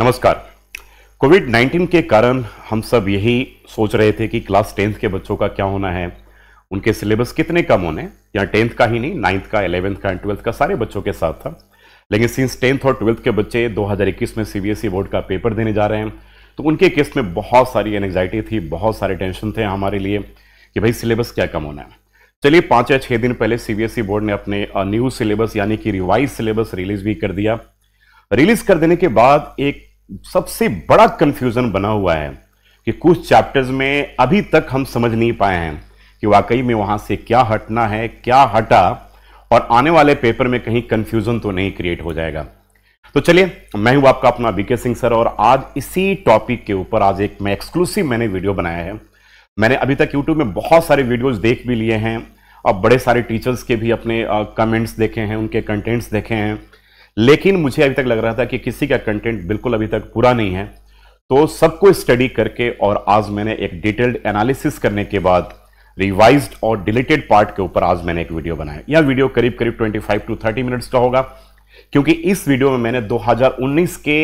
नमस्कार कोविड 19 के कारण हम सब यही सोच रहे थे कि क्लास टेंथ के बच्चों का क्या होना है उनके सिलेबस कितने कम होने या टेंथ का ही नहीं नाइन्थ का एलेवेंथ का एंड ट्वेल्थ का सारे बच्चों के साथ था लेकिन सिंस टेंथ और ट्वेल्थ के बच्चे 2021 में सीबीएसई e बोर्ड का पेपर देने जा रहे हैं तो उनके केस में बहुत सारी एनग्जाइटी थी बहुत सारे टेंशन थे हमारे लिए कि भाई सिलेबस क्या कम होना है चलिए पाँच या छः दिन पहले सीबीएसई e बोर्ड ने अपने न्यू सिलेबस यानी कि रिवाइज सिलेबस रिलीज भी कर दिया रिलीज कर देने के बाद एक सबसे बड़ा कंफ्यूजन बना हुआ है कि कुछ चैप्टर्स में अभी तक हम समझ नहीं पाए हैं कि वाकई में वहां से क्या हटना है क्या हटा और आने वाले पेपर में कहीं कंफ्यूजन तो नहीं क्रिएट हो जाएगा तो चलिए मैं हूं आपका अपना बीके सिंह सर और आज इसी टॉपिक के ऊपर आज एक मैं एक्सक्लूसिव मैंने वीडियो बनाया है मैंने अभी तक यूट्यूब में बहुत सारे वीडियोज देख भी लिए हैं और बड़े सारे टीचर्स के भी अपने कमेंट्स देखे हैं उनके कंटेंट्स देखे हैं लेकिन मुझे अभी तक लग रहा था कि किसी का कंटेंट बिल्कुल अभी तक पूरा नहीं है तो सबको स्टडी करके और आज मैंने एक डिटेल्ड एनालिसिस करने के बाद रिवाइज्ड और डिलीटेड पार्ट के ऊपर आज मैंने एक वीडियो बनाया यह वीडियो करीब करीब 25 टू 30 मिनट्स का होगा क्योंकि इस वीडियो में मैंने 2019 के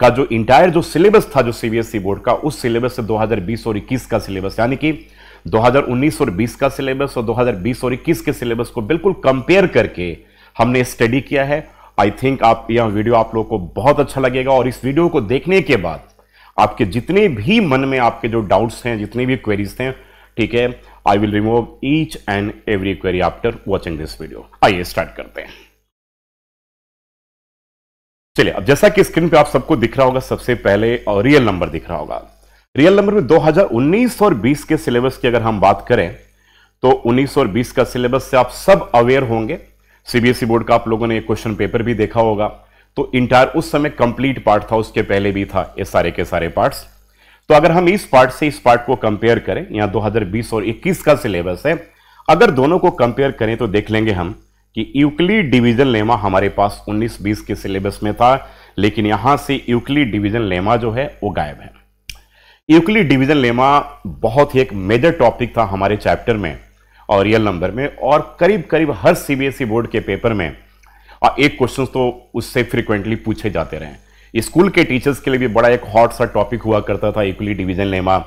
का जो इंटायर जो सिलेबस था जो सीबीएसई बोर्ड e का उस सिलेबस से 2020 और 21 का सिलेबस यानी कि 2019 और 20 का सिलेबस और 2020 और 21 के सिलेबस को बिल्कुल कंपेयर करके हमने स्टडी किया है आई थिंक आप यह वीडियो आप लोगों को बहुत अच्छा लगेगा और इस वीडियो को देखने के बाद आपके जितने भी मन में आपके जो डाउट्स हैं जितनी भी क्वेरीज हैं ठीक है I will remove each and every query after watching this video आइए स्टार्ट करते हैं चलिए अब जैसा कि स्क्रीन पे आप सबको दिख रहा होगा सबसे पहले रियल नंबर दिख रहा होगा रियल नंबर में 2019 और 20 के सिलेबस की अगर हम बात करें तो 19 और 20 का सिलेबस से आप सब अवेयर होंगे सीबीएसई e बोर्ड का आप लोगों ने एक क्वेश्चन पेपर भी देखा होगा तो इंटायर उस समय कंप्लीट पार्ट था उसके पहले भी था ये सारे के सारे पार्ट्स तो अगर हम इस पार्ट से इस पार्ट को कंपेयर करें यहाँ 2020 और 21 का सिलेबस है अगर दोनों को कंपेयर करें तो देख लेंगे हम कि यूक्लिड डिवीजन लेमा हमारे पास 19-20 के सिलेबस में था लेकिन यहां से यूक्लिड डिवीजन लेमा जो है वो गायब है यूक्लिड डिवीजन लेमा बहुत ही एक मेजर टॉपिक था हमारे चैप्टर में और रियल नंबर में और करीब करीब हर सीबीएसई बोर्ड e के पेपर में एक क्वेश्चन तो उससे फ्रिक्वेंटली पूछे जाते रहे स्कूल के टीचर्स के लिए भी बड़ा एक हॉट सा टॉपिक हुआ करता था इक्वली डिवीजन लेमा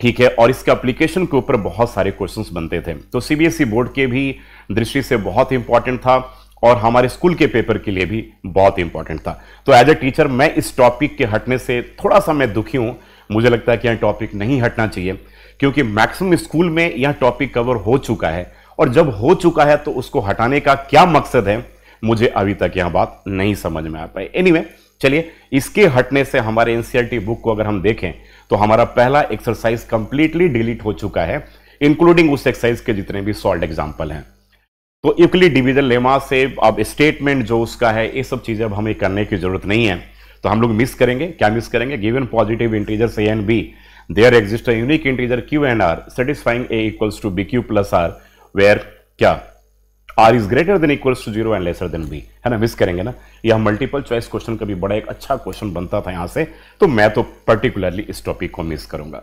ठीक है और इसके एप्लीकेशन के ऊपर बहुत सारे क्वेश्चंस बनते थे तो सीबीएसई बोर्ड e के भी दृष्टि से बहुत इंपॉर्टेंट था और हमारे स्कूल के पेपर के लिए भी बहुत इंपॉर्टेंट था तो एज ए टीचर मैं इस टॉपिक के हटने से थोड़ा सा मैं दुखी हूँ मुझे लगता है कि यह टॉपिक नहीं हटना चाहिए क्योंकि मैक्सिमम स्कूल में यह टॉपिक कवर हो चुका है और जब हो चुका है तो उसको हटाने का क्या मकसद है मुझे अभी तक यह बात नहीं समझ में आ पाई एनीवे anyway, चलिए इसके हटने से हमारे एनसीईआरटी बुक e को अगर हम देखें तो हमारा पहला एक्सरसाइज कंप्लीटली डिलीट हो चुका है इंक्लूडिंग उस एक्सरसाइज के जितने भी सॉल्ड एग्जाम्पल हैं तो इक्वली डिविजन लेमा से अब स्टेटमेंट जो उसका है ये सब चीज़ें अब हमें करने की जरूरत नहीं है तो हम लोग मिस करेंगे क्या मिस करेंगे given positive integer A and B there exists a unique integer q and r satisfying a equals to bq plus r where kya r is greater than equals to zero and lesser than b है ना miss करेंगे ना यह multiple choice question का भी बड़ा एक अच्छा क्वेश्चन बनता था यहाँ से तो मैं तो पर्टिकुलरली इस टॉपिक को मिस करूंगा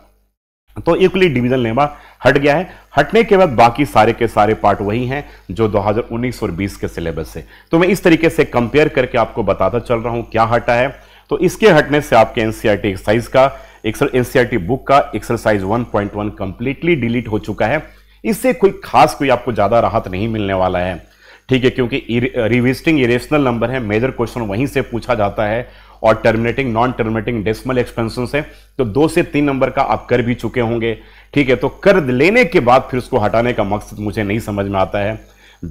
तो इक्वली डिवीजन लेमा हट गया है हटने के बाद बाकी सारे के सारे पार्ट वही हैं जो 2019 और 20 के सिलेबस से तो मैं इस तरीके से कंपेयर करके आपको बताता चल रहा हूं क्या हटा है तो इसके हटने से आपके एनसीआरटी एक्साइज e का एक्सल एनसीईआरटी बुक का एक्सरसाइज 1.1 कंप्लीटली डिलीट हो चुका है इससे कोई खास कोई आपको ज़्यादा राहत नहीं मिलने वाला है ठीक है क्योंकि रिविजिटिंग इरेशनल नंबर है मेजर क्वेश्चन वहीं से पूछा जाता है और terminating non terminating decimal expansion है तो दो से तीन नंबर का आप कर भी चुके होंगे ठीक है तो कर लेने के बाद फिर उसको हटाने का मकसद मुझे नहीं समझ में आता है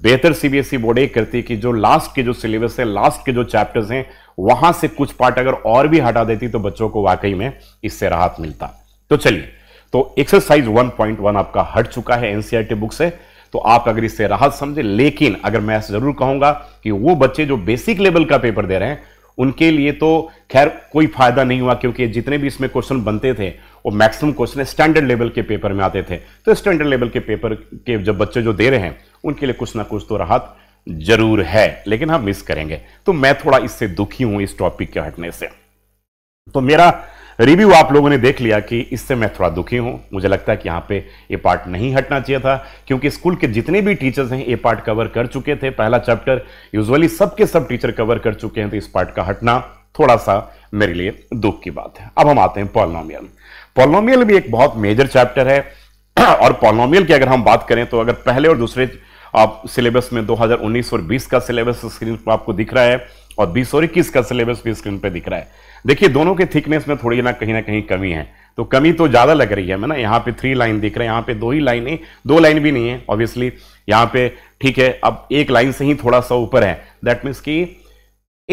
बेहतर सीबीएसई बोर्ड ये करती है कि जो लास्ट के जो सिलेबस है लास्ट के जो चैप्टर्स हैं वहां से कुछ पार्ट अगर और भी हटा देती तो बच्चों को वाकई में इससे राहत मिलता तो चलिए तो एक्सरसाइज 1.1 आपका हट चुका है एनसीईआरटी बुक e से तो आप अगर इससे राहत समझे लेकिन अगर मैं जरूर कहूंगा कि वो बच्चे जो बेसिक लेवल का पेपर दे रहे हैं उनके लिए तो खैर कोई फायदा नहीं हुआ क्योंकि जितने भी इसमें क्वेश्चन बनते थे वो मैक्सिमम क्वेश्चन स्टैंडर्ड लेवल के पेपर में आते थे तो स्टैंडर्ड लेवल के पेपर के जब बच्चे जो दे रहे हैं उनके लिए कुछ ना कुछ तो राहत जरूर है लेकिन हम मिस करेंगे तो मैं थोड़ा इससे दुखी हूं इस टॉपिक के हटने से तो मेरा रिव्यू आप लोगों ने देख लिया कि इससे मैं थोड़ा दुखी हूं मुझे लगता है कि यहां पे ये पार्ट नहीं हटना चाहिए था क्योंकि स्कूल के जितने भी टीचर्स हैं ये पार्ट कवर कर चुके थे पहला चैप्टर यूजुअली सबके सब टीचर कवर कर चुके हैं तो इस पार्ट का हटना थोड़ा सा मेरे लिए दुख की बात है अब हम आते हैं पॉलोमियल पॉलोमियल भी एक बहुत मेजर चैप्टर है और पॉलोमियल की अगर हम बात करें तो अगर पहले और दूसरे आप सिलेबस में 2019 और 20 का सिलेबस स्क्रीन पर आपको दिख रहा है और 20 और इक्कीस का सिलेबस भी स्क्रीन पर दिख रहा है देखिए दोनों के थिकनेस में थोड़ी ना कहीं ना कहीं कमी है तो कमी तो ज़्यादा लग रही है मैं ना यहाँ पे थ्री लाइन दिख रहा है यहाँ पे दो ही लाइन है दो लाइन भी नहीं है ऑब्वियसली यहाँ पे ठीक है अब एक लाइन से ही थोड़ा सा ऊपर है दैट मीन्स की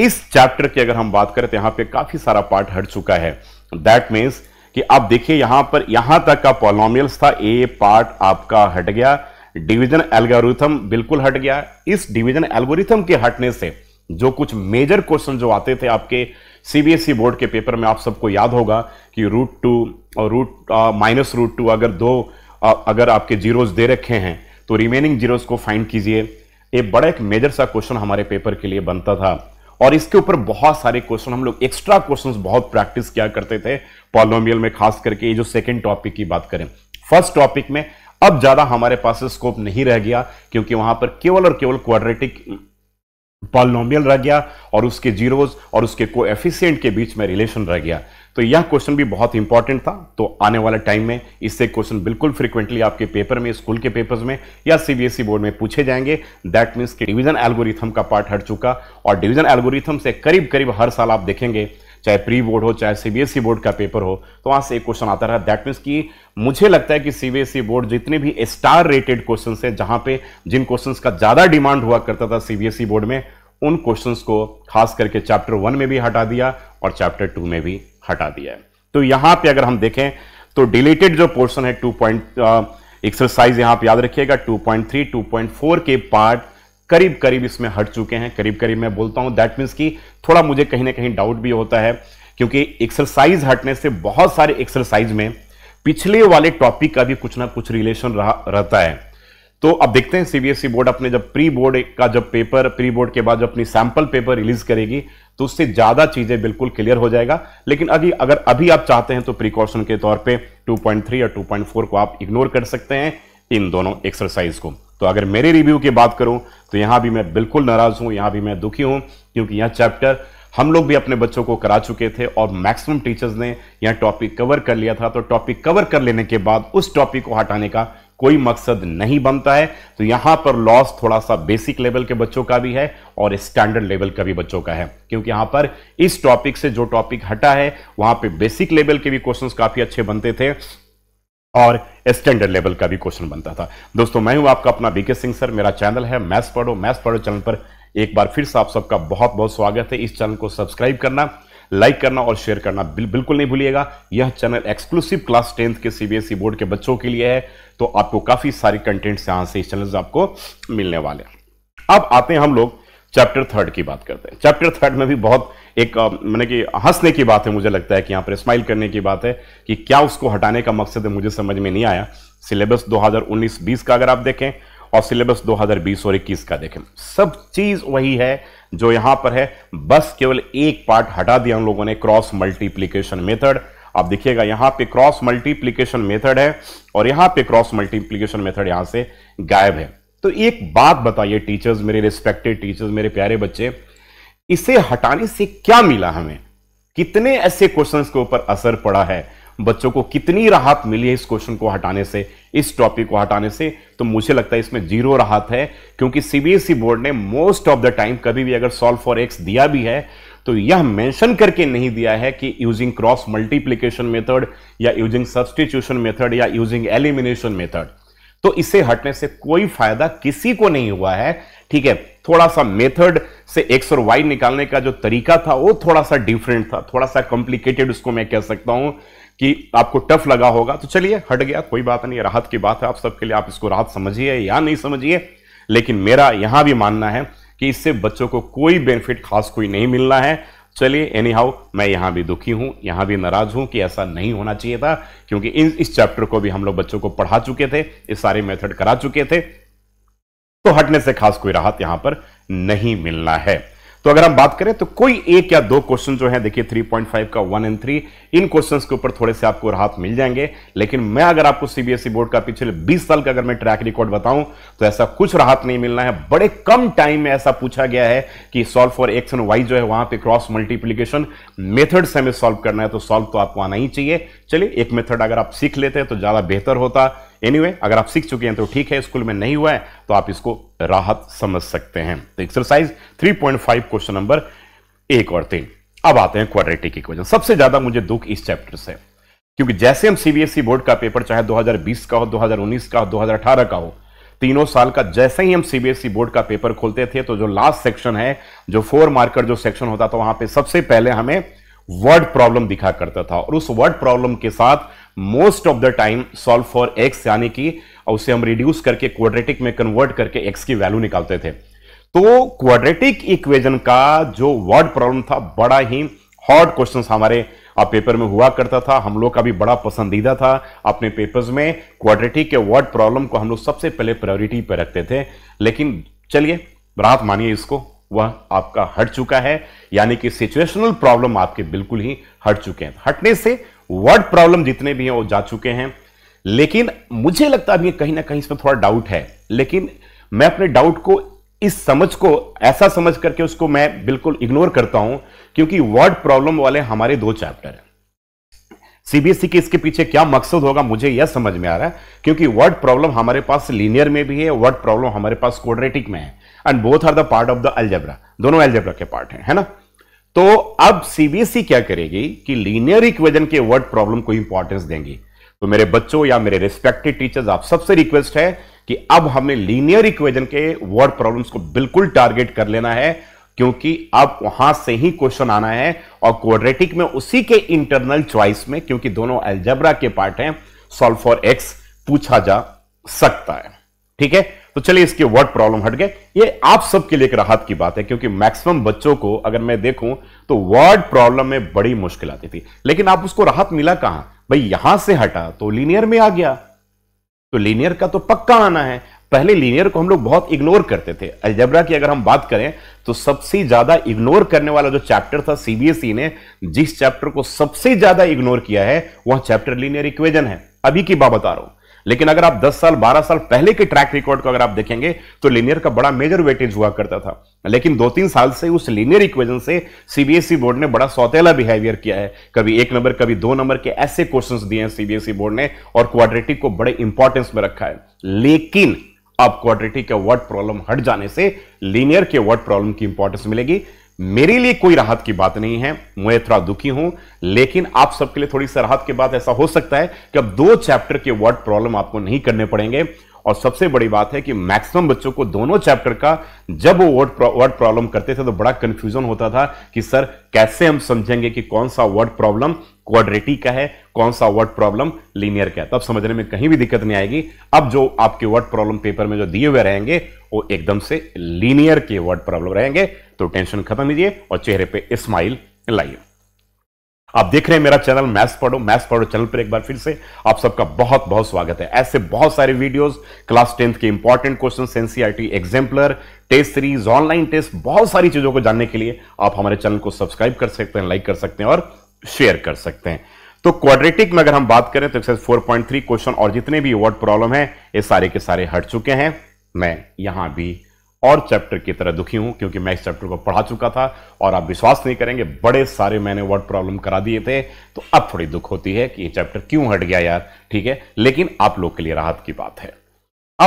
इस चैप्टर की अगर हम बात करें तो यहां पे काफ़ी सारा पार्ट हट चुका है दैट मीन्स कि आप देखिए यहां पर यहां तक का पॉलोमियल्स था ए पार्ट आपका हट गया डिवीजन एल्गोरिथम बिल्कुल हट गया इस डिवीजन एल्गोरिथम के हटने से जो कुछ मेजर क्वेश्चन जो आते थे आपके सीबीएसई बोर्ड के पेपर में आप सबको याद होगा कि रूट टू और रूट माइनस रूट टू अगर दो आ, अगर आपके जीरोज दे रखे हैं तो रिमेनिंग जीरोज को फाइंड कीजिए एक बड़ा एक मेजर सा क्वेश्चन हमारे पेपर के लिए बनता था और इसके ऊपर बहुत सारे क्वेश्चन हम लोग एक्स्ट्रा क्वेश्चंस बहुत प्रैक्टिस किया करते थे पॉलोमियल में खास करके ये जो सेकंड टॉपिक की बात करें फर्स्ट टॉपिक में अब ज्यादा हमारे पास स्कोप नहीं रह गया क्योंकि वहां पर केवल और केवल क्वाड्रेटिक पॉलिनोमियल रह गया और उसके जीरोज और उसके को एफिशियंट के बीच में रिलेशन रह गया तो यह क्वेश्चन भी बहुत इंपॉर्टेंट था तो आने वाले टाइम में इससे क्वेश्चन बिल्कुल फ्रीक्वेंटली आपके पेपर में स्कूल के पेपर्स में या सीबीएसई बोर्ड e में पूछे जाएंगे दैट मीन्स कि डिवीजन एल्गोरिथम का पार्ट हट चुका और डिवीजन एल्गोरिथम से करीब करीब हर साल आप देखेंगे चाहे प्री बोर्ड हो चाहे सीबीएसई बोर्ड e का पेपर हो तो वहां से एक क्वेश्चन आता रहा दैट मीन्स कि मुझे लगता है कि सीबीएसई बोर्ड e जितने भी स्टार रेटेड क्वेश्चन है जहां पे जिन क्वेश्चन का ज़्यादा डिमांड हुआ करता था सीबीएसई बोर्ड e में उन क्वेश्चन को खास करके चैप्टर वन में भी हटा दिया और चैप्टर टू में भी हटा दिया है तो यहां पर अगर हम देखें तो डिलेटेड जो पोर्शन है टू पॉइंट एक्सरसाइज यहां पर याद रखिएगा 2.3, 2.4 के पार्ट करीब करीब इसमें हट चुके हैं करीब करीब मैं बोलता हूं दैट मीन्स कि थोड़ा मुझे कहीं ना कहीं डाउट भी होता है क्योंकि एक्सरसाइज हटने से बहुत सारे एक्सरसाइज में पिछले वाले टॉपिक का भी कुछ ना कुछ रिलेशन रहता है तो अब देखते हैं सीबीएसई e बोर्ड अपने जब प्री बोर्ड का जब पेपर प्री बोर्ड के बाद जब अपनी सैंपल पेपर रिलीज करेगी तो उससे ज़्यादा चीज़ें बिल्कुल क्लियर हो जाएगा लेकिन अभी अगर अभी आप चाहते हैं तो प्रिकॉशन के तौर पे 2.3 और 2.4 को आप इग्नोर कर सकते हैं इन दोनों एक्सरसाइज को तो अगर मेरे रिव्यू की बात करूं तो यहां भी मैं बिल्कुल नाराज हूं यहां भी मैं दुखी हूं क्योंकि यह चैप्टर हम लोग भी अपने बच्चों को करा चुके थे और मैक्सिमम टीचर्स ने यह टॉपिक कवर कर लिया था तो टॉपिक कवर कर लेने के बाद उस टॉपिक को हटाने का कोई मकसद नहीं बनता है तो यहां पर लॉस थोड़ा सा बेसिक लेवल के बच्चों का भी है और स्टैंडर्ड लेवल का भी बच्चों का है क्योंकि यहां पर इस टॉपिक से जो टॉपिक हटा है वहां पे बेसिक लेवल के भी क्वेश्चंस काफी अच्छे बनते थे और स्टैंडर्ड लेवल का भी क्वेश्चन बनता था दोस्तों मैं हूं आपका अपना बीके सिंह सर मेरा चैनल है मैथ्स पढ़ो मैथ्स पढ़ो चैनल पर एक बार फिर से आप सबका बहुत बहुत स्वागत है इस चैनल को सब्सक्राइब करना लाइक करना और शेयर करना बिल, बिल्कुल नहीं भूलिएगा यह चैनल एक्सक्लूसिव क्लास टेंथ के सीबीएसई बोर्ड e के बच्चों के लिए है तो आपको काफ़ी सारे कंटेंट्स यहां से इस चैनल से आपको मिलने वाले अब आते हैं हम लोग चैप्टर थर्ड की बात करते हैं चैप्टर थर्ड में भी बहुत एक मैंने कि हंसने की बात है मुझे लगता है कि यहाँ पर स्माइल करने की बात है कि क्या उसको हटाने का मकसद है मुझे समझ में नहीं आया सिलेबस 2019-20 का अगर आप देखें और सिलेबस 2020 और 21 का देखें सब चीज़ वही है जो यहाँ पर है बस केवल एक पार्ट हटा दिया उन लोगों ने क्रॉस मल्टीप्लीकेशन मेथड आप देखिएगा यहाँ पे क्रॉस मल्टीप्लीकेशन मेथड है और यहाँ पे क्रॉस मल्टीप्लीकेशन मेथड यहाँ से गायब है तो एक बात बताइए टीचर्स मेरे रिस्पेक्टेड टीचर्स मेरे प्यारे बच्चे इसे हटाने से क्या मिला हमें कितने ऐसे क्वेश्चन के ऊपर असर पड़ा है बच्चों को कितनी राहत मिली है इस क्वेश्चन को हटाने से इस टॉपिक को हटाने से तो मुझे लगता है इसमें जीरो राहत है क्योंकि सीबीएसई बोर्ड e ने मोस्ट ऑफ द टाइम कभी भी अगर सॉल्व फॉर एक्स दिया भी है तो यह मेंशन करके नहीं दिया है कि यूजिंग क्रॉस मल्टीप्लीकेशन मेथड या यूजिंग सब्सटीट्यूशन मेथड या यूजिंग एलिमिनेशन मेथड तो इसे हटने से कोई फायदा किसी को नहीं हुआ है ठीक है थोड़ा सा मेथड से एक्स और वाई निकालने का जो तरीका था वो थोड़ा सा डिफरेंट था थोड़ा सा कॉम्प्लिकेटेड उसको मैं कह सकता हूं कि आपको टफ लगा होगा तो चलिए हट गया कोई बात नहीं राहत की बात है आप सबके लिए आप इसको राहत समझिए या नहीं समझिए लेकिन मेरा यहां भी मानना है कि इससे बच्चों को कोई बेनिफिट खास कोई नहीं मिलना है चलिए एनी हाउ मैं यहां भी दुखी हूं यहां भी नाराज़ हूं कि ऐसा नहीं होना चाहिए था क्योंकि इन इस चैप्टर को भी हम लोग बच्चों को पढ़ा चुके थे इस सारे मेथड करा चुके थे तो हटने से खास कोई राहत यहां पर नहीं मिलना है तो अगर हम बात करें तो कोई एक या दो क्वेश्चन जो है देखिए 3.5 का वन एंड थ्री इन क्वेश्चंस के ऊपर थोड़े से आपको राहत मिल जाएंगे लेकिन मैं अगर आपको सीबीएसई e बोर्ड का पिछले 20 साल का अगर मैं ट्रैक रिकॉर्ड बताऊं तो ऐसा कुछ राहत नहीं मिलना है बड़े कम टाइम में ऐसा पूछा गया है कि solve for X and Y जो है वहां पर क्रॉस मल्टीप्लीकेशन मेथड से हमें सॉल्व करना है तो सॉल्व तो आपको आना ही चाहिए चलिए एक मेथड अगर आप सीख लेते हैं तो ज्यादा बेहतर होता एनीवे anyway, अगर आप सीख चुके हैं तो ठीक है स्कूल में नहीं हुआ है तो आप इसको राहत समझ सकते हैं तो एक्सरसाइज 3.5 क्वेश्चन नंबर एक और तीन अब आते हैं क्वाड्रेटिक इक्वेशन सबसे ज्यादा मुझे दुख इस चैप्टर से क्योंकि जैसे हम सीबीएसई बोर्ड e का पेपर चाहे 2020 का हो 2019 का हो 2018 का हो तीनों साल का जैसे ही हम सीबीएसई बोर्ड e का पेपर खोलते थे तो जो लास्ट सेक्शन है जो फोर मार्कर जो सेक्शन होता था वहां पे सबसे पहले हमें वर्ड प्रॉब्लम दिखा करता था और उस वर्ड प्रॉब्लम के साथ most of the time solve for X यानी कि उसे हम रिड्यूस करके क्वाड्रेटिक में कन्वर्ट करके एक्स की वैल्यू निकालते थे तो क्वाड्रेटिक इक्वेशन का जो वर्ड प्रॉब्लम था बड़ा ही हॉट क्वेश्चन हमारे पेपर में हुआ करता था हम लोग का भी बड़ा पसंदीदा था अपने पेपर्स में क्वाड्रेटिक के वर्ड प्रॉब्लम को हम लोग सबसे पहले प्रायोरिटी पर रखते थे लेकिन चलिए रात मानिए इसको वह आपका हट चुका है यानी कि सिचुएशनल प्रॉब्लम आपके बिल्कुल ही हट चुके हैं हटने से वर्ड प्रॉब्लम जितने भी हैं वो जा चुके हैं लेकिन मुझे लगता है कहीं ना कहीं इसमें थोड़ा डाउट है लेकिन मैं अपने डाउट को इस समझ को ऐसा समझ करके उसको मैं बिल्कुल इग्नोर करता हूं क्योंकि वर्ड प्रॉब्लम वाले हमारे दो चैप्टर हैं सीबीएसई e के इसके पीछे क्या मकसद होगा मुझे यह समझ में आ रहा है क्योंकि वर्ड प्रॉब्लम हमारे पास लीनियर में भी है वर्ड प्रॉब्लम हमारे पास कोडरेटिक में है and both are the part of the algebra दोनों एल्जेब्रा के पार्ट हैं है ना तो अब सीबीएसई क्या करेगी कि लीनियर इक्वेजन के वर्ड प्रॉब्लम को इंपॉर्टेंस देंगी तो मेरे बच्चों या मेरे रिस्पेक्टेड टीचर्स आप सबसे रिक्वेस्ट है कि अब हमें लीनियर इक्वेजन के वर्ड प्रॉब्लम्स को बिल्कुल टारगेट कर लेना है क्योंकि अब वहां से ही क्वेश्चन आना है और क्वाड्रेटिक में उसी के इंटरनल चॉइस में क्योंकि दोनों एल्जेब्रा के पार्ट हैं सॉल्व फॉर एक्स पूछा जा सकता है ठीक है तो चलिए इसके वर्ड प्रॉब्लम हट गए ये आप सबके लिए एक राहत की बात है क्योंकि मैक्सिमम बच्चों को अगर मैं देखूं तो वर्ड प्रॉब्लम में बड़ी मुश्किल आती थी लेकिन आप उसको राहत मिला कहां भाई यहां से हटा तो लीनियर में आ गया तो लीनियर का तो पक्का आना है पहले लीनियर को हम लोग बहुत इग्नोर करते थे अलजबरा की अगर हम बात करें तो सबसे ज्यादा इग्नोर करने वाला जो चैप्टर था सीबीएसई e ने जिस चैप्टर को सबसे ज्यादा इग्नोर किया है वह चैप्टर लीनियर इक्वेजन है अभी की बात बता रहा हूं लेकिन अगर आप 10 साल 12 साल पहले के ट्रैक रिकॉर्ड को अगर आप देखेंगे तो लीनियर का बड़ा मेजर वेटेज हुआ करता था लेकिन दो तीन साल से उस लीनियर इक्वेशन से सीबीएसई बोर्ड e ने बड़ा सौतेला बिहेवियर किया है कभी एक नंबर कभी दो नंबर के ऐसे क्वेश्चन दिए हैं सीबीएसई बोर्ड e ने और क्वाड्रेटिक को बड़े इंपॉर्टेंस में रखा है लेकिन अब क्वाड्रेटिक के वर्ड प्रॉब्लम हट जाने से लीनियर के वर्ड प्रॉब्लम की इंपॉर्टेंस मिलेगी मेरे लिए कोई राहत की बात नहीं है मैं थोड़ा दुखी हूं लेकिन आप सबके लिए थोड़ी सी राहत की बात ऐसा हो सकता है कि अब दो चैप्टर के वर्ड प्रॉब्लम आपको नहीं करने पड़ेंगे और सबसे बड़ी बात है कि मैक्सिमम बच्चों को दोनों चैप्टर का जब वो वर्ड वर्ड प्रॉब्लम करते थे तो बड़ा कंफ्यूजन होता था कि सर कैसे हम समझेंगे कि कौन सा वर्ड प्रॉब्लम क्वाड्रेटी का है कौन सा वर्ड प्रॉब्लम लीनियर क्या है तब समझने में कहीं भी दिक्कत नहीं आएगी अब जो आपके वर्ड प्रॉब्लम पेपर में जो दिए हुए रहेंगे वो एकदम से लीनियर के वर्ड प्रॉब्लम रहेंगे तो टेंशन खत्म कीजिए और चेहरे पे स्माइल लाइए आप देख रहे हैं मेरा चैनल मैथ्स पढ़ो मैथ्स पढ़ो चैनल पर एक बार फिर से आप सबका बहुत बहुत स्वागत है ऐसे बहुत सारे वीडियोस क्लास टेंथ के important question NCERT exemplar test series online test बहुत सारी चीजों को जानने के लिए आप हमारे चैनल को सब्सक्राइब कर सकते हैं लाइक कर सकते हैं और शेयर कर सकते हैं तो क्वाड्रेटिक में अगर हम बात करें तो एक्सरसाइज 4.3 क्वेश्चन और जितने भी वर्ड प्रॉब्लम है ये सारे के सारे हट चुके हैं मैं यहां भी और चैप्टर की तरह दुखी हूं क्योंकि मैं इस चैप्टर को पढ़ा चुका था और आप विश्वास नहीं करेंगे बड़े सारे मैंने वर्ड प्रॉब्लम करा दिए थे तो अब थोड़ी दुख होती है कि ये चैप्टर क्यों हट गया यार ठीक है लेकिन आप लोग के लिए राहत की बात है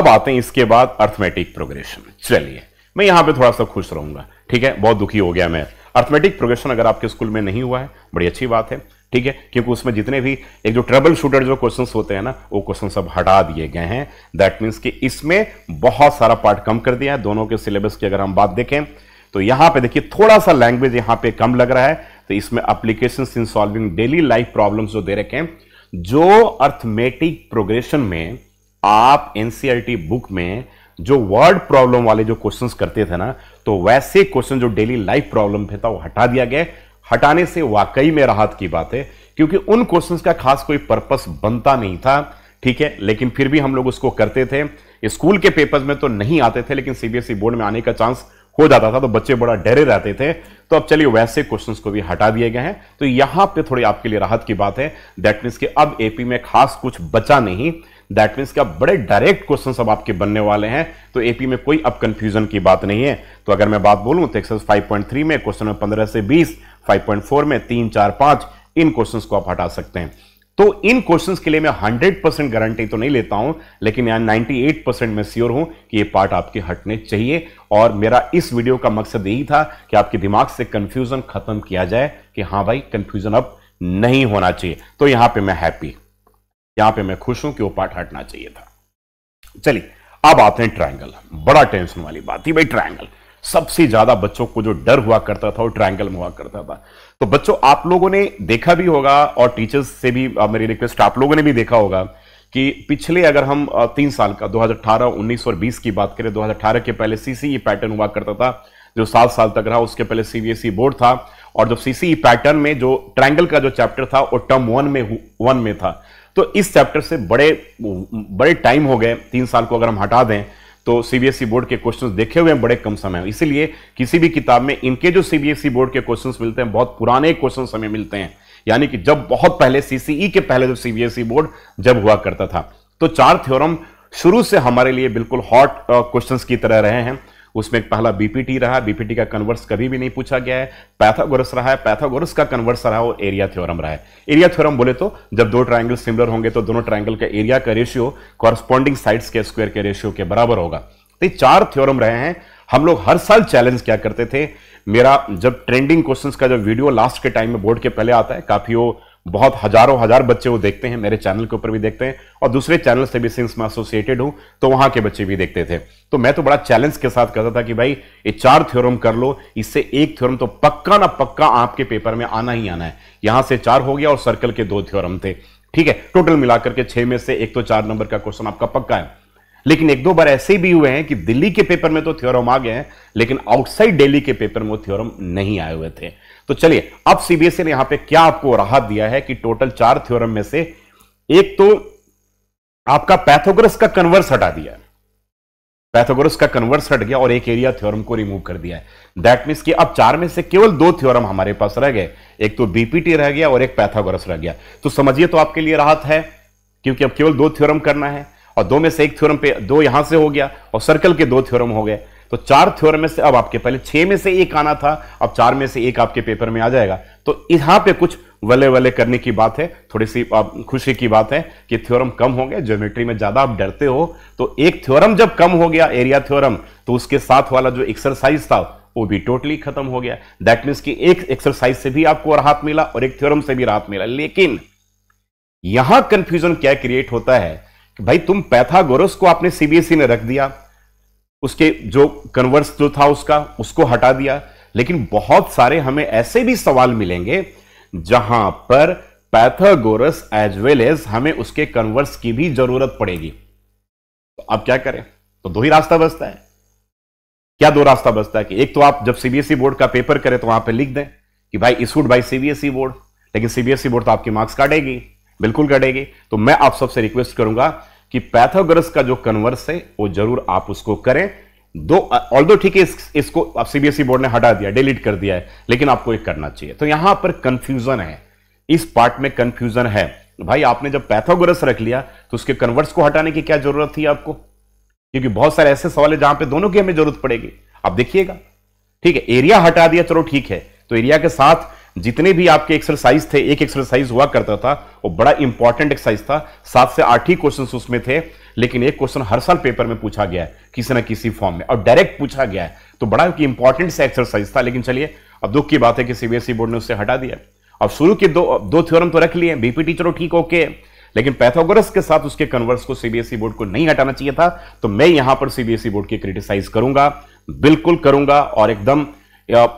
अब आते हैं इसके बाद अर्थमेटिक प्रोग्रेशन चलिए मैं यहां पे थोड़ा सा खुश रहूंगा ठीक है बहुत दुखी हो गया मैं अर्थमेटिक प्रोग्रेशन अगर आपके स्कूल में नहीं हुआ है बड़ी अच्छी बात है ठीक है क्योंकि उसमें जितने भी एक जो ट्रबल शूटर जो क्वेश्चन होते हैं ना वो क्वेश्चन सब हटा दिए गए हैं दैट मीन्स कि इसमें बहुत सारा पार्ट कम कर दिया है दोनों के सिलेबस की अगर हम बात देखें तो यहां पे देखिए थोड़ा सा लैंग्वेज यहां पे कम लग रहा है तो इसमें application in solving daily life problem जो दे रखे हैं जो अर्थमेटिक प्रोग्रेशन में आप एनसीआरटी बुक e में जो वर्ड प्रॉब्लम वाले जो क्वेश्चंस करते थे ना तो वैसे क्वेश्चन जो डेली लाइफ प्रॉब्लम था वो हटा दिया गया हटाने से वाकई में राहत की बात है क्योंकि उन क्वेश्चंस का खास कोई पर्पस बनता नहीं था ठीक है लेकिन फिर भी हम लोग उसको करते थे स्कूल के पेपर्स में तो नहीं आते थे लेकिन सीबीएसई बोर्ड e में आने का चांस हो जाता था तो बच्चे बड़ा डरे रहते थे तो अब चलिए वैसे क्वेश्चंस को भी हटा दिए गए हैं तो यहां पे थोड़ी आपके लिए राहत की बात है दैट मीन्स कि अब एपी में खास कुछ बचा नहीं दैट मीन्स कि अब बड़े डायरेक्ट क्वेश्चन अब आपके बनने वाले हैं तो एपी में कोई अब कंफ्यूजन की बात नहीं है तो अगर मैं बात बोलूं तो एक्सरसाइज फाइव में क्वेश्चन नंबर पंद्रह से बीस 5.4 में तीन चार पांच इन क्वेश्चंस को आप हटा सकते हैं तो इन क्वेश्चंस के लिए मैं 100 परसेंट गारंटी तो नहीं लेता हूं लेकिन यहां 98 परसेंट मैं श्योर हूं कि ये पार्ट आपके हटने चाहिए और मेरा इस वीडियो का मकसद यही था कि आपके दिमाग से कंफ्यूजन खत्म किया जाए कि हाँ भाई कंफ्यूजन अब नहीं होना चाहिए तो यहां पर मैं हैप्पी यहां पर मैं खुश हूं कि वो पार्ट हटना चाहिए था चलिए अब आते हैं ट्राइंगल बड़ा टेंशन वाली बात थी भाई ट्राइंगल सबसे ज्यादा बच्चों को जो डर हुआ करता था वो ट्रायंगल में हुआ करता था तो बच्चों आप लोगों ने देखा भी होगा और टीचर्स से भी मेरी रिक्वेस्ट आप लोगों ने भी देखा होगा कि पिछले अगर हम तीन साल का 2018, 19 और 20 की बात करें 2018 के पहले सीसीई पैटर्न e हुआ करता था जो सात साल तक रहा उसके पहले सीबीएसई बोर्ड e था और जब सीसीई पैटर्न e में जो ट्रायंगल का जो चैप्टर था वो टर्म वन में वन में था तो इस चैप्टर से बड़े बड़े टाइम हो गए तीन साल को अगर हम हटा दें तो सीबीएसई e बोर्ड के क्वेश्चन देखे हुए हैं बड़े कम समय में इसीलिए किसी भी किताब में इनके जो सीबीएसई e बोर्ड के क्वेश्चन मिलते हैं बहुत पुराने क्वेश्चन हमें मिलते हैं यानी कि जब बहुत पहले सीसीई e के पहले जब सीबीएसई बोर्ड जब हुआ करता था तो चार थ्योरम शुरू से हमारे लिए बिल्कुल हॉट क्वेश्चंस uh, की तरह रहे हैं उसमें एक पहला बीपीटी रहा बीपीटी का कन्वर्स कभी भी नहीं पूछा गया है पैथागोरस रहा है पैथागोरस का कन्वर्स रहा वो एरिया थ्योरम रहा है एरिया थ्योरम बोले तो जब दो ट्राइंगल सिमिलर होंगे तो दोनों ट्राइंगल का एरिया का रेशियो कॉरस्पॉन्डिंग साइड्स के स्क्वेयर के रेशियो के बराबर होगा तो चार थ्योरम रहे हैं हम लोग हर साल चैलेंज क्या करते थे मेरा जब ट्रेंडिंग क्वेश्चंस का जब वीडियो लास्ट के टाइम में बोर्ड के पहले आता है काफी वो बहुत हजारों हजार बच्चे वो देखते हैं मेरे चैनल के ऊपर भी देखते हैं और दूसरे चैनल से भी सिंस मैं एसोसिएटेड हूं तो वहां के बच्चे भी देखते थे तो मैं तो बड़ा चैलेंज के साथ कहता था कि भाई ये चार थ्योरम कर लो इससे एक थ्योरम तो पक्का ना पक्का आपके पेपर में आना ही आना है यहां से चार हो गया और सर्कल के दो थ्योरम थे ठीक है टोटल मिलाकर के छह में से एक तो चार नंबर का क्वेश्चन आपका पक्का है लेकिन एक दो बार ऐसे भी हुए हैं कि दिल्ली के पेपर में तो थ्योरम आ गए हैं लेकिन आउटसाइड दिल्ली के पेपर में वो थ्योरम नहीं आए हुए थे तो चलिए अब सीबीएसई e ने यहां पे क्या आपको राहत दिया है कि टोटल चार थ्योरम में से एक तो आपका पैथोग्रस का कन्वर्स हटा दिया पैथोग्रस का कन्वर्स हट गया और एक एरिया थ्योरम को रिमूव कर दिया है दैट मीन कि अब चार में से केवल दो थ्योरम हमारे पास रह गए एक तो बीपीटी रह गया और एक पैथोग्रस रह गया तो समझिए तो आपके लिए राहत है क्योंकि अब केवल दो थ्योरम करना है और दो में से एक थ्योरम पे दो यहां से हो गया और सर्कल के दो थ्योरम हो गए तो चार थ्योरम में से अब आपके पहले छह में से एक आना था अब चार में से एक आपके पेपर में आ जाएगा तो यहां पे कुछ वले वले करने की बात है थोड़ी सी खुशी की बात है कि थ्योरम कम हो गए ज्योमेट्री में ज्यादा आप डरते हो तो एक थ्योरम जब कम हो गया एरिया थ्योरम तो उसके साथ वाला जो एक्सरसाइज था वो भी टोटली खत्म हो गया दैट मीन्स कि एक एक्सरसाइज से भी आपको राहत मिला और एक थ्योरम से भी राहत मिला लेकिन यहां कंफ्यूजन क्या क्रिएट होता है कि भाई तुम पैथागोरस को आपने सीबीएसई ने e रख दिया उसके जो कन्वर्स जो था उसका उसको हटा दिया लेकिन बहुत सारे हमें ऐसे भी सवाल मिलेंगे जहां पर पैथागोरस एज वेल एज हमें उसके कन्वर्स की भी जरूरत पड़ेगी तो अब क्या करें तो दो ही रास्ता बचता है क्या दो रास्ता बचता है कि एक तो आप जब सीबीएसई बोर्ड e का पेपर करें तो वहां पर लिख दें कि भाई इशूड बाई सीबीएसई बोर्ड लेकिन सीबीएसई बोर्ड e तो आपके मार्क्स काटेगी बिल्कुल कटेगी तो मैं आप सबसे रिक्वेस्ट करूंगा कि पैथोग्रस का जो कन्वर्स है वो जरूर आप उसको करें दो ऑल दो ठीक है इस, इसको सीबीएसई e बोर्ड ने हटा दिया डिलीट कर दिया है लेकिन आपको एक करना चाहिए तो यहां पर कंफ्यूजन है इस पार्ट में कंफ्यूजन है भाई आपने जब पैथोग्रस रख लिया तो उसके कन्वर्स को हटाने की क्या जरूरत थी आपको क्योंकि बहुत सारे ऐसे सवाल है जहां पर दोनों की हमें जरूरत पड़ेगी आप देखिएगा ठीक है एरिया हटा दिया चलो ठीक है तो एरिया के साथ जितने भी आपके एक्सरसाइज थे एक एक्सरसाइज हुआ करता था वो बड़ा इंपॉर्टेंट एक्सरसाइज था सात से आठ ही क्वेश्चन उसमें थे लेकिन एक क्वेश्चन हर साल पेपर में पूछा गया है किसी ना किसी फॉर्म में और डायरेक्ट पूछा गया है तो बड़ा इंपॉर्टेंट सा एक्सरसाइज था लेकिन चलिए अब दुख की बात है कि सीबीएसई बोर्ड ने उससे हटा दिया अब शुरू के दो दो थ्योरम तो रख लिए बीपीटी चलो ठीक ओके लेकिन पैथोग्रस के साथ उसके कन्वर्स को सीबीएसई बोर्ड को नहीं हटाना चाहिए था तो मैं यहां पर सीबीएसई बोर्ड की क्रिटिसाइज करूंगा बिल्कुल करूंगा और एकदम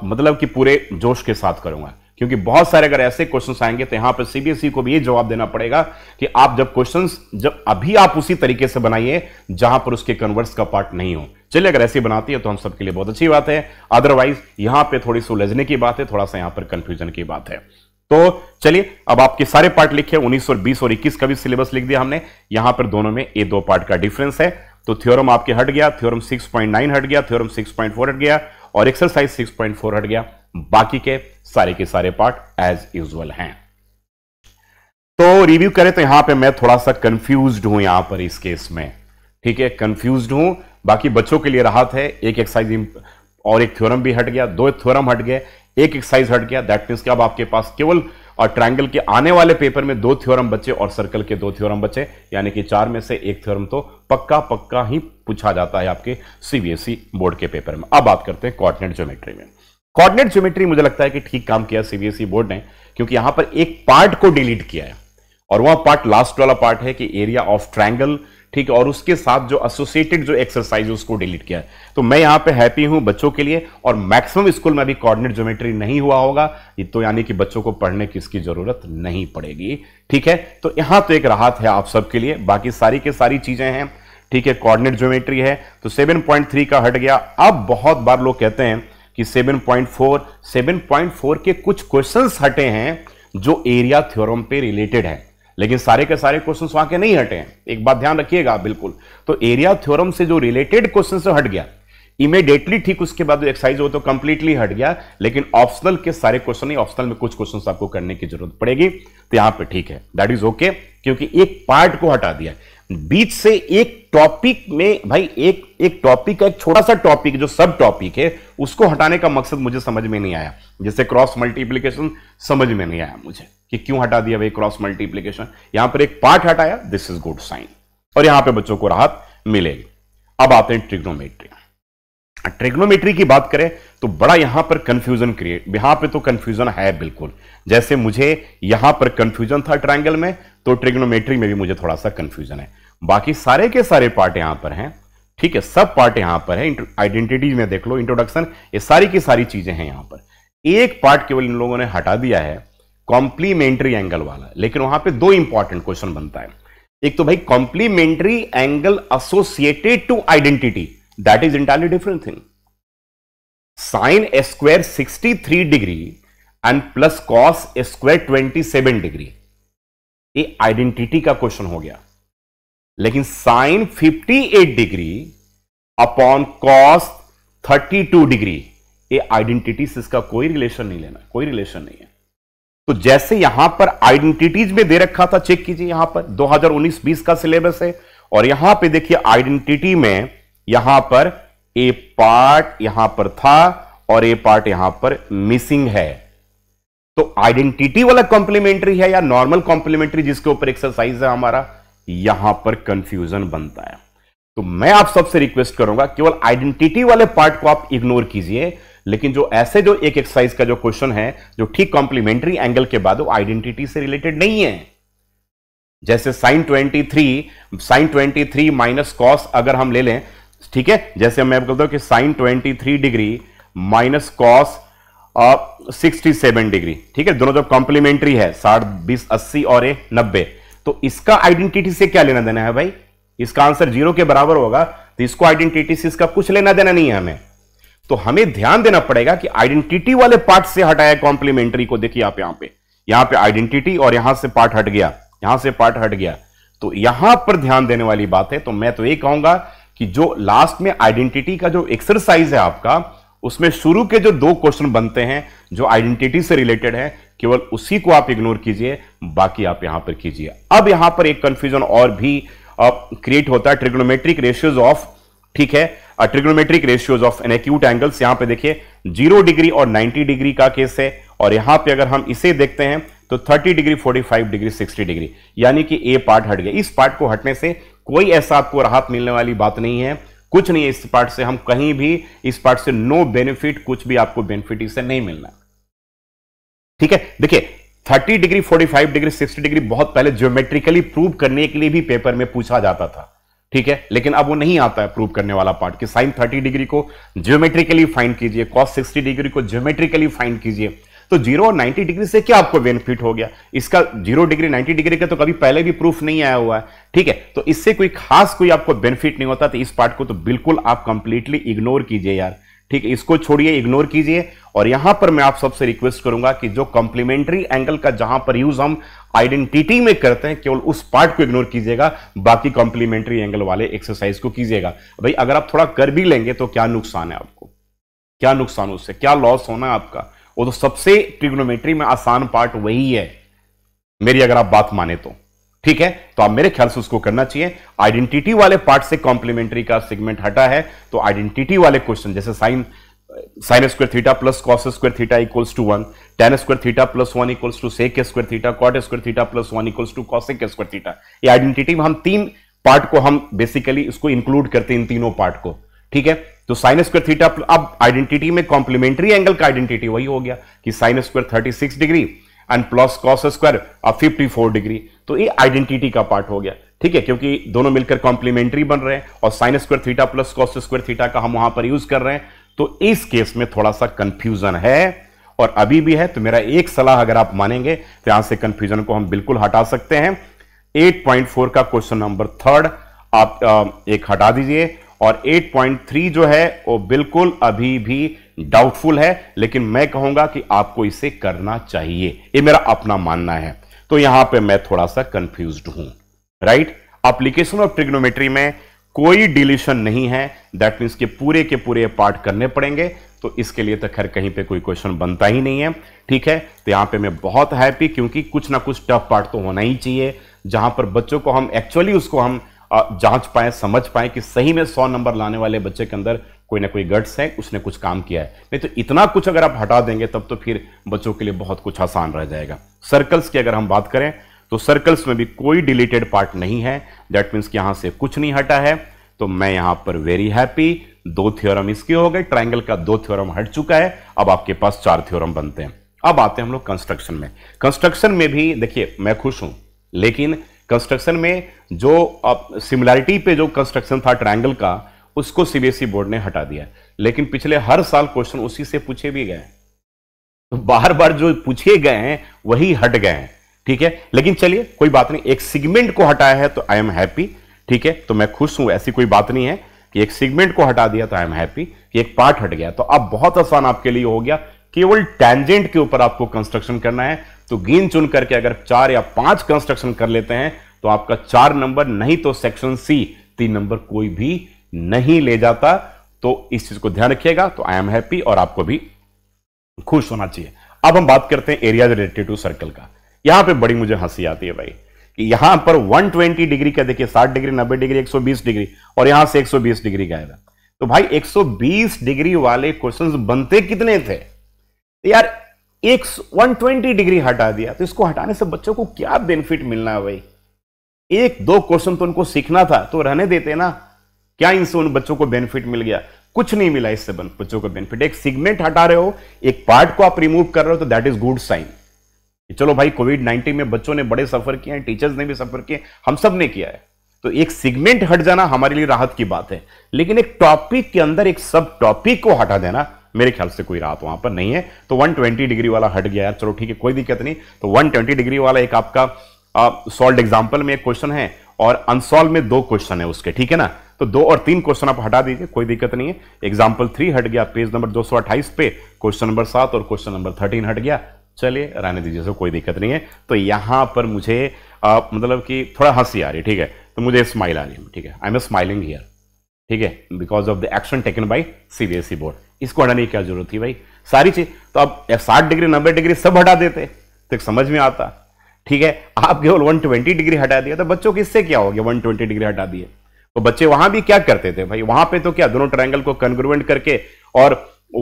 मतलब कि पूरे जोश के साथ करूंगा क्योंकि बहुत सारे अगर ऐसे क्वेश्चंस आएंगे तो यहां पर सीबीएसई e को भी ये जवाब देना पड़ेगा कि आप जब क्वेश्चंस जब अभी आप उसी तरीके से बनाइए जहां पर उसके कन्वर्स का पार्ट नहीं हो चलिए अगर ऐसे बनाती है तो हम सबके लिए बहुत अच्छी बात है अदरवाइज यहां पर थोड़ी सी उलझने की बात है थोड़ा सा यहां पर कंफ्यूजन की बात है तो चलिए अब आपके सारे पार्ट लिखे 19 और 20 और 21 का भी सिलेबस लिख दिया हमने यहां पर दोनों में ये दो पार्ट का डिफरेंस है तो थ्योरम आपके हट गया थ्योरम 6.9 हट गया थ्योरम 6.4 हट गया और एक्सरसाइज 6.4 हट गया बाकी के सारे के सारे पार्ट एज यूजल हैं तो रिव्यू करें तो यहां पे मैं थोड़ा सा कंफ्यूज हूं यहां पर इस केस में ठीक है कंफ्यूज हूं बाकी बच्चों के लिए राहत है एक एक्सरसाइज और एक थ्योरम भी हट गया दो थ्योरम हट गए एक एक्सरसाइज हट गया दैट मीन्स अब आपके पास केवल और ट्रायंगल के आने वाले पेपर में दो थ्योरम बचे और सर्कल के दो थ्योरम बचे यानी कि चार में से एक थ्योरम तो पक्का पक्का ही पूछा जाता है आपके सीबीएसई बोर्ड e के पेपर में अब बात करते हैं कॉर्डिनेट ज्योमेट्री में कोऑर्डिनेट ज्योमेट्री मुझे लगता है कि ठीक काम किया सीबीएसई बोर्ड e ने क्योंकि यहां पर एक पार्ट को डिलीट किया है और वह पार्ट लास्ट वाला पार्ट है कि एरिया ऑफ ट्रायंगल ठीक और उसके साथ जो एसोसिएटेड जो एक्सरसाइज उसको डिलीट किया है तो मैं यहां पे हैप्पी हूं बच्चों के लिए और मैक्सिमम स्कूल में अभी कोऑर्डिनेट ज्योमेट्री नहीं हुआ होगा तो यानी कि बच्चों को पढ़ने की इसकी जरूरत नहीं पड़ेगी ठीक है तो यहां तो एक राहत है आप सबके लिए बाकी सारी के सारी चीजें हैं ठीक है कॉर्डिनेट ज्योमेट्री है तो सेवन का हट गया अब बहुत बार लोग कहते हैं कि 7.4 7.4 के कुछ क्वेश्चंस हटे हैं जो एरिया थ्योरम पे रिलेटेड है लेकिन सारे के सारे क्वेश्चंस वहां के नहीं हटे हैं एक बात ध्यान रखिएगा बिल्कुल तो एरिया थ्योरम से जो रिलेटेड क्वेश्चन हट गया इमेडिएटली ठीक उसके बाद एक्सरसाइज हो तो कंप्लीटली हट गया लेकिन ऑप्शनल के सारे क्वेश्चन नहीं ऑप्शनल में कुछ क्वेश्चन आपको करने की जरूरत पड़ेगी तो यहां पे ठीक है दैट इज ओके क्योंकि एक पार्ट को हटा दिया बीच से एक टॉपिक में भाई एक एक टॉपिक का एक छोटा सा टॉपिक जो सब टॉपिक है उसको हटाने का मकसद मुझे समझ में नहीं आया जैसे क्रॉस मल्टीप्लीकेशन समझ में नहीं आया मुझे कि क्यों हटा दिया भाई क्रॉस मल्टीप्लीकेशन यहां पर एक पार्ट हटाया दिस इज गुड साइन और यहां पे बच्चों को राहत मिलेगी अब आते हैं ट्रिग्नोमेट्री ट्रिग्नोमेट्री की बात करें तो बड़ा यहां पर कंफ्यूजन क्रिएट यहां पे तो कंफ्यूजन है बिल्कुल जैसे मुझे यहां पर कंफ्यूजन था ट्रायंगल में तो ट्रिग्नोमेट्री में भी मुझे थोड़ा सा कंफ्यूजन है बाकी सारे के सारे पार्ट यहां पर हैं ठीक है सब पार्ट यहां पर है आइडेंटिटीज में देख लो इंट्रोडक्शन ये सारी की सारी चीजें हैं यहां पर एक पार्ट केवल इन लोगों ने हटा दिया है कॉम्प्लीमेंट्री एंगल वाला लेकिन वहां पर दो इंपॉर्टेंट क्वेश्चन बनता है एक तो भाई complementary angle associated to identity that is entirely different thing. Sine s square 63 degree and plus cos square 27 degree ये आइडेंटिटी का क्वेश्चन हो गया लेकिन sine 58 degree upon cos 32 degree ये से इसका कोई रिलेशन नहीं लेना कोई रिलेशन नहीं है तो जैसे यहां पर आइडेंटिटीज में दे रखा था चेक कीजिए यहां पर 2019-20 का सिलेबस है और यहां पे देखिए आइडेंटिटी में यहां पर ए पार्ट यहां पर था और ए पार्ट यहां पर मिसिंग है तो आइडेंटिटी वाला कॉम्प्लीमेंट्री है या नॉर्मल कॉम्प्लीमेंट्री जिसके ऊपर एक्सरसाइज है हमारा यहां पर कंफ्यूजन बनता है तो मैं आप सबसे रिक्वेस्ट करूंगा केवल आइडेंटिटी वाले पार्ट को आप इग्नोर कीजिए लेकिन जो ऐसे जो एक एक्सरसाइज का जो क्वेश्चन है जो ठीक कॉम्प्लीमेंट्री एंगल के बाद वो आइडेंटिटी से रिलेटेड नहीं है जैसे sine 23 sine three minus cos अगर हम ले लें ठीक है जैसे मैं आपको बताऊं कि sine 23 degree minus cos sixty seven degree ठीक है दोनों जब कॉम्प्लीमेंट्री है साठ बीस अस्सी और ए नब्बे तो इसका आइडेंटिटी से क्या लेना देना है भाई इसका आंसर जीरो के बराबर होगा तो इसको आइडेंटिटी से इसका कुछ लेना देना नहीं है हमें तो हमें ध्यान देना पड़ेगा कि आइडेंटिटी वाले पार्ट से हटाया कॉम्प्लीमेंट्री को देखिए आप यहां पे यहां पे आइडेंटिटी और यहां से पार्ट हट गया यहां से पार्ट हट गया तो यहां पर ध्यान देने वाली बात है तो मैं तो ये कहूंगा कि जो लास्ट में आइडेंटिटी का जो एक्सरसाइज है आपका उसमें शुरू के जो दो क्वेश्चन बनते हैं जो आइडेंटिटी से रिलेटेड है केवल उसी को आप इग्नोर कीजिए बाकी आप यहां पर कीजिए अब यहां पर एक कंफ्यूजन और भी क्रिएट होता है ट्रिग्नोमेट्रिक रेशियोज ऑफ ठीक है trigonometric ratios of an acute angles यहां पे देखिए जीरो डिग्री और नाइनटी डिग्री का केस है और यहां पे अगर हम इसे देखते हैं तो 30 डिग्री 45 डिग्री 60 डिग्री यानी कि ए पार्ट हट गया इस पार्ट को हटने से कोई ऐसा आपको राहत मिलने वाली बात नहीं है कुछ नहीं इस पार्ट से हम कहीं भी इस पार्ट से नो बेनिफिट कुछ भी आपको बेनिफिट इससे नहीं मिलना ठीक है देखिए 30 डिग्री 45 डिग्री 60 डिग्री बहुत पहले ज्योमेट्रिकली प्रूव करने के लिए भी पेपर में पूछा जाता था ठीक है लेकिन अब वो नहीं आता है प्रूव करने वाला पार्ट कि साइन 30 डिग्री को ज्योमेट्रिकली फाइंड कीजिए कॉस 60 डिग्री को ज्योमेट्रिकली फाइंड कीजिए तो जीरो और नाइन्टी डिग्री से क्या आपको बेनिफिट हो गया इसका जीरो डिग्री नाइन्टी डिग्री का तो कभी पहले भी प्रूफ नहीं आया हुआ है ठीक है तो इससे कोई खास कोई आपको बेनिफिट नहीं होता तो इस पार्ट को तो बिल्कुल आप कंप्लीटली इग्नोर कीजिए यार ठीक है इसको छोड़िए इग्नोर कीजिए और यहां पर मैं आप सबसे रिक्वेस्ट करूंगा कि जो कॉम्प्लीमेंट्री एंगल का जहां पर यूज हम आइडेंटिटी में करते हैं केवल उस पार्ट को इग्नोर कीजिएगा बाकी कॉम्प्लीमेंट्री एंगल वाले एक्सरसाइज को कीजिएगा भाई अगर आप थोड़ा कर भी लेंगे तो क्या नुकसान है आपको क्या नुकसान उससे क्या लॉस होना है आपका वो तो सबसे ट्रिग्नोमेट्री में आसान पार्ट वही है मेरी अगर आप बात माने तो ठीक है तो आप मेरे ख्याल से उसको करना चाहिए आइडेंटिटी वाले पार्ट से कॉम्प्लीमेंट्री का सेगमेंट हटा है तो आइडेंटिटी वाले क्वेश्चन जैसे sine sine square theta plus cos square theta equals to one tan square theta plus one equals to sec square theta cot square theta plus one equals to cosec square theta ये identity में हम तीन part को हम basically इसको include करते हैं इन तीनों पार्ट को ठीक है तो साइन स्क्वेयर थीटा अब आइडेंटिटी में कॉम्प्लीमेंट्री एंगल का आइडेंटिटी वही हो गया कि sine square thirty six degree and plus cos square अब फिफ्टी फोर डिग्री तो ये आइडेंटिटी का पार्ट हो गया ठीक है क्योंकि दोनों मिलकर कॉम्प्लीमेंट्री बन रहे हैं और sine square theta plus cos square theta का हम वहां पर यूज कर रहे हैं तो इस केस में थोड़ा सा कंफ्यूजन है और अभी भी है तो मेरा एक सलाह अगर आप मानेंगे तो यहां से कंफ्यूजन को हम बिल्कुल हटा सकते हैं 8.4 का क्वेश्चन नंबर थर्ड आप एक हटा दीजिए और 8.3 जो है वो बिल्कुल अभी भी डाउटफुल है लेकिन मैं कहूंगा कि आपको इसे करना चाहिए ये मेरा अपना मानना है तो यहां पे मैं थोड़ा सा कंफ्यूज हूं राइट एप्लीकेशन ऑफ ट्रिग्नोमेट्री में कोई डिलीशन नहीं है दैट मीन्स के पूरे के पूरे पार्ट करने पड़ेंगे तो इसके लिए तो खैर कहीं पे कोई क्वेश्चन बनता ही नहीं है ठीक है तो यहां पे मैं बहुत हैप्पी क्योंकि कुछ ना कुछ टफ पार्ट तो होना ही चाहिए जहां पर बच्चों को हम एक्चुअली उसको हम जांच पाए समझ पाए कि सही में सौ नंबर लाने वाले बच्चे के अंदर कोई ना कोई गट्स है उसने कुछ काम किया है नहीं तो इतना कुछ अगर आप हटा देंगे तब तो फिर बच्चों के लिए बहुत कुछ आसान रह जाएगा सर्कल्स की अगर हम बात करें तो सर्कल्स में भी कोई डिलीटेड पार्ट नहीं है दैट मीन्स कि यहां से कुछ नहीं हटा है तो मैं यहां पर वेरी हैप्पी दो थ्योरम इसके हो गए ट्राइंगल का दो थ्योरम हट चुका है अब आपके पास चार थ्योरम बनते हैं अब आते हैं हम लोग कंस्ट्रक्शन में कंस्ट्रक्शन में भी देखिए मैं खुश हूं लेकिन कंस्ट्रक्शन में जो सिमिलैरिटी पे जो कंस्ट्रक्शन था ट्रायंगल का उसको सीबीएसई e बोर्ड ने हटा दिया लेकिन पिछले हर साल क्वेश्चन उसी से पूछे भी गए तो बार बार जो पूछे गए हैं वही हट गए हैं ठीक है लेकिन चलिए कोई बात नहीं एक सिगमेंट को हटाया है तो आई एम हैप्पी ठीक है तो मैं खुश हूं ऐसी कोई बात नहीं है कि एक सिगमेंट को हटा दिया तो आई एम हैप्पी कि एक पार्ट हट गया तो अब बहुत आसान आपके लिए हो गया केवल टैंजेंट के ऊपर आपको कंस्ट्रक्शन करना है तो गिन चुन करके अगर चार या पांच कंस्ट्रक्शन कर लेते हैं तो आपका चार नंबर नहीं तो सेक्शन सी तीन नंबर कोई भी नहीं ले जाता तो इस चीज को ध्यान रखिएगा तो आई एम हैप्पी और आपको भी खुश होना चाहिए अब हम बात करते हैं एरिया रिलेटेड टू सर्कल का यहां पे बड़ी मुझे हंसी आती है भाई कि यहां पर 120 डिग्री का देखिए 60 डिग्री 90 डिग्री 120 डिग्री और यहां से 120 डिग्री का है तो भाई 120 डिग्री वाले क्वेश्चंस बनते कितने थे तो यार एक 120 डिग्री हटा दिया तो इसको हटाने से बच्चों को क्या बेनिफिट मिलना है भाई एक दो क्वेश्चन तो उनको सीखना था तो रहने देते ना क्या इनसे उन बच्चों को बेनिफिट मिल गया कुछ नहीं मिला इससे बच्चों को बेनिफिट एक सिगमेंट हटा रहे हो एक पार्ट को आप रिमूव कर रहे हो तो दैट इज गुड साइन चलो भाई कोविड नाइनटीन में बच्चों ने बड़े सफर किए हैं टीचर्स ने भी सफर किए हम सब ने किया है तो एक सिगमेंट हट जाना हमारे लिए राहत की बात है लेकिन एक टॉपिक के अंदर एक सब टॉपिक को हटा देना मेरे ख्याल से कोई रात वहां पर नहीं है तो 120 डिग्री वाला हट गया यार चलो ठीक है कोई दिक्कत नहीं तो 120 डिग्री वाला एक आपका सॉल्व एग्जाम्पल में एक क्वेश्चन है और अनसॉल्व में दो क्वेश्चन है उसके ठीक है ना तो दो और तीन क्वेश्चन आप हटा दीजिए कोई दिक्कत नहीं है एग्जाम्पल थ्री हट गया पेज नंबर अट्ठाईस पे क्वेश्चन नंबर सात और क्वेश्चन नंबर थर्टीन हट गया चलिए रहने दीजिए सो कोई दिक्कत नहीं है तो यहाँ पर मुझे आ, मतलब कि थोड़ा हंसी आ रही है ठीक है तो मुझे स्माइल आ रही है ठीक है I am a smiling here ठीक है because of the action taken by CBSE board इसको हटाने की क्या जरूरत थी भाई सारी चीज तो आप साठ डिग्री नब्बे डिग्री सब हटा देते तो समझ में आता ठीक है आप केवल 120 डिग्री हटा दिया तो बच्चों को इससे क्या हो गया 120 डिग्री हटा दिए तो बच्चे वहां भी क्या करते थे भाई वहां पे तो क्या दोनों ट्रायंगल को कन्ग्रुवेंट करके और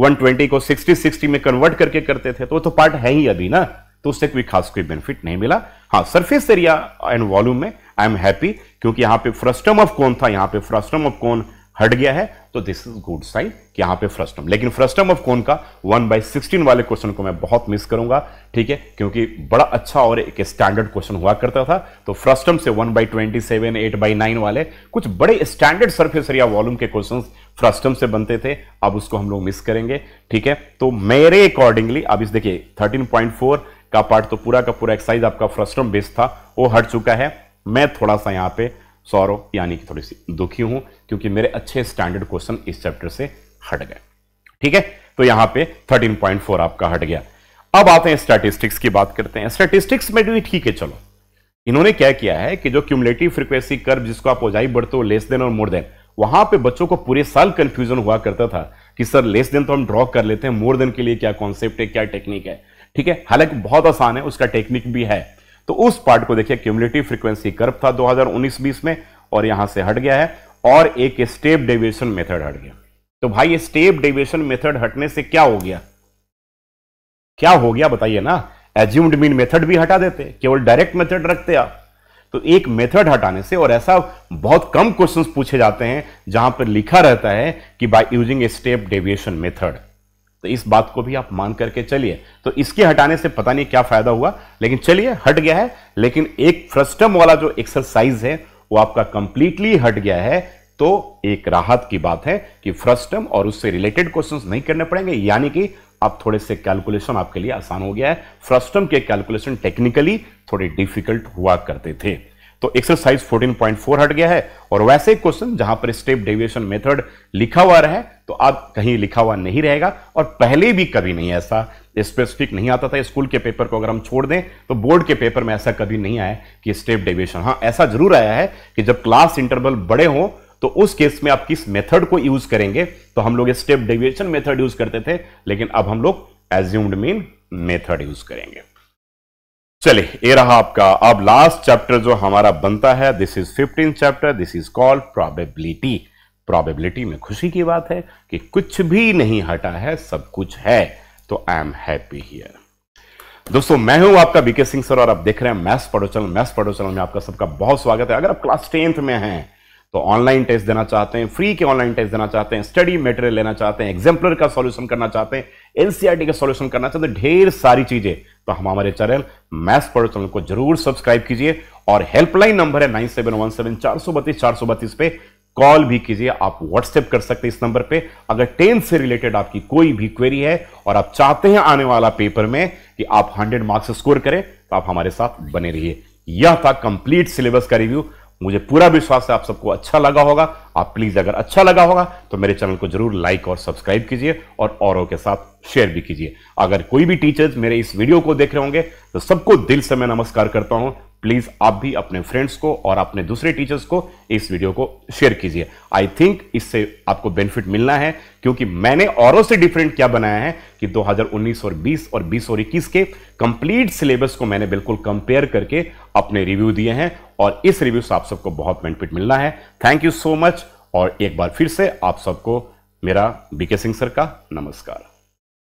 120 को 60 60 में कन्वर्ट करके करते थे तो वो तो पार्ट है ही अभी ना तो उससे कोई खास कोई बेनिफिट नहीं मिला हाँ सरफेस एरिया एंड वॉल्यूम में आई एम हैप्पी क्योंकि यहां पे फ्रस्टम ऑफ कौन था यहां पे फ्रस्टम ऑफ कौन हट गया है तो दिस इज गुड साइन कि यहां पे फ्रस्टम लेकिन फ्रस्टम ऑफ कौन का वन बाई सिक्सटीन वाले क्वेश्चन को मैं बहुत मिस करूंगा ठीक है क्योंकि बड़ा अच्छा और एक स्टैंडर्ड क्वेश्चन हुआ करता था तो फ्रस्टम से one by twenty seven eight by nine वाले कुछ बड़े स्टैंडर्ड सरफेस या वॉल्यूम के क्वेश्चन फ्रस्टम से बनते थे अब उसको हम लोग मिस करेंगे ठीक है तो मेरे अकॉर्डिंगली अब इस देखिए थर्टीन पॉइंट फोर का पार्ट तो पूरा का पूरा एक्सरसाइज आपका फ्रस्टम बेस्ड था वो हट चुका है मैं थोड़ा सा यहाँ पे सौरव यानी कि थोड़ी सी दुखी हूं क्योंकि मेरे अच्छे स्टैंडर्ड क्वेश्चन इस चैप्टर से हट गए ठीक है तो यहां पे 13.4 आपका हट गया अब आते हैं स्टैटिस्टिक्स की बात करते हैं स्टैटिस्टिक्स में भी ठीक है चलो इन्होंने क्या किया है कि जो क्यूमलेटिव फ्रिक्वेंसी कर जिसको आप ओजाई बढ़ते हो लेस देन और मोर देन वहां पे बच्चों को पूरे साल कंफ्यूजन हुआ करता था कि सर लेस देन तो हम ड्रॉ कर लेते हैं मोर देन के लिए क्या कॉन्सेप्ट है क्या टेक्निक है ठीक है हालांकि बहुत आसान है उसका टेक्निक भी है तो उस पार्ट को देखिए क्यूमलेटिव फ्रीक्वेंसी कर्व था 2019-20 में और यहां से हट गया है और एक स्टेप डेविएशन मेथड हट गया तो भाई ये स्टेप डेविएशन मेथड हटने से क्या हो गया क्या हो गया बताइए ना एज्यूम्ड मीन मेथड भी हटा देते केवल डायरेक्ट मेथड रखते आप तो एक मेथड हटाने से और ऐसा बहुत कम क्वेश्चंस पूछे जाते हैं जहां पर लिखा रहता है कि by using a step deviation method तो इस बात को भी आप मान करके चलिए तो इसके हटाने से पता नहीं क्या फायदा हुआ लेकिन चलिए हट गया है लेकिन एक फ्रस्टम वाला जो एक्सरसाइज है वो आपका कंप्लीटली हट गया है तो एक राहत की बात है कि फ्रस्टम और उससे रिलेटेड क्वेश्चंस नहीं करने पड़ेंगे यानी कि आप थोड़े से कैलकुलेशन आपके लिए आसान हो गया है फ्रस्टम के कैलकुलेशन टेक्निकली थोड़े डिफिकल्ट हुआ करते थे तो एक्सरसाइज 14.4 हट गया है और वैसे क्वेश्चन जहां पर स्टेप डेविएशन मेथड लिखा हुआ रहे तो आप कहीं लिखा हुआ नहीं रहेगा और पहले भी कभी नहीं ऐसा स्पेसिफिक नहीं आता था स्कूल के पेपर को अगर हम छोड़ दें तो बोर्ड के पेपर में ऐसा कभी नहीं आया कि स्टेप डेविएशन हाँ ऐसा जरूर आया है कि जब क्लास इंटरवल बड़े हों तो उस केस में आप किस मेथड को यूज करेंगे तो हम लोग स्टेप डेविएशन मेथड यूज करते थे लेकिन अब हम लोग एज्यूम्ड मीन मेथड यूज करेंगे चलिए ये रहा आपका अब लास्ट चैप्टर जो हमारा बनता है this is fifteen chapter this is called probability probability में खुशी की बात है कि कुछ भी नहीं हटा है सब कुछ है तो आई एम हैप्पी हियर दोस्तों मैं हूं आपका बीके सिंह सर और आप देख रहे हैं मैथ्स पढ़ो चैनल मैथ्स पढ़ो चैनल में आपका सबका बहुत स्वागत है अगर आप क्लास टेंथ में हैं तो ऑनलाइन टेस्ट देना चाहते हैं फ्री के ऑनलाइन टेस्ट देना चाहते हैं स्टडी मटेरियल लेना चाहते हैं एग्जाम्पलर का सॉल्यूशन करना चाहते हैं एनसीआरटी का सॉल्यूशन करना चाहते ढेर सारी चीजें तो हम हमारे चैनल मैथ्स पढ़ो चैनल को जरूर सब्सक्राइब कीजिए और हेल्पलाइन नंबर है नाइन सेवन वन सेवन चार सौ बत्तीस चार सौ बत्तीस पे कॉल भी कीजिए आप व्हाट्सएप कर सकते हैं इस नंबर पे अगर टेंथ से रिलेटेड आपकी कोई भी क्वेरी है और आप चाहते हैं आने वाला पेपर में कि आप 100 मार्क्स स्कोर करें तो आप हमारे साथ बने रहिए यह था कंप्लीट सिलेबस का रिव्यू मुझे पूरा विश्वास है आप सबको अच्छा लगा होगा आप प्लीज़ अगर अच्छा लगा होगा तो मेरे चैनल को जरूर लाइक और सब्सक्राइब कीजिए और औरों के साथ शेयर भी कीजिए अगर कोई भी टीचर्स मेरे इस वीडियो को देख रहे होंगे तो सबको दिल से मैं नमस्कार करता हूं प्लीज़ आप भी अपने फ्रेंड्स को और अपने दूसरे टीचर्स को इस वीडियो को शेयर कीजिए आई थिंक इससे आपको बेनिफिट मिलना है क्योंकि मैंने औरों से डिफरेंट क्या बनाया है कि 2019 और 20 और 20 और 21 के कंप्लीट सिलेबस को मैंने बिल्कुल कंपेयर करके अपने रिव्यू दिए हैं और इस रिव्यू से आप सबको बहुत बेनिफिट मिलना है थैंक यू सो मच और एक बार फिर से आप सबको मेरा बीके सिंह सर का नमस्कार